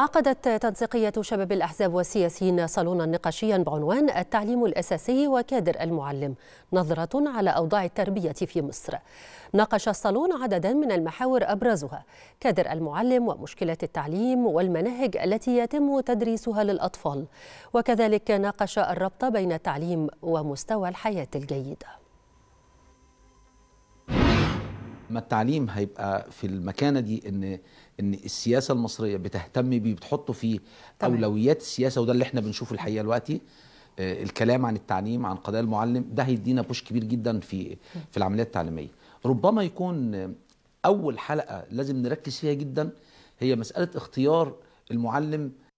عقدت تنسيقية شباب الأحزاب والسياسيين صالونا نقاشيا بعنوان التعليم الأساسي وكادر المعلم نظرة على أوضاع التربية في مصر ناقش الصالون عددا من المحاور أبرزها كادر المعلم ومشكلات التعليم والمناهج التي يتم تدريسها للأطفال وكذلك ناقش الربط بين التعليم ومستوى الحياة الجيدة ما التعليم هيبقى في المكانه دي ان ان السياسه المصريه بتهتم بيه بتحطه في طبعا. اولويات السياسه وده اللي احنا بنشوفه الحقيقه دلوقتي آه، الكلام عن التعليم عن قضايا المعلم ده هيدينا بوش كبير جدا في في العمليه التعليميه ربما يكون اول حلقه لازم نركز فيها جدا هي مساله اختيار المعلم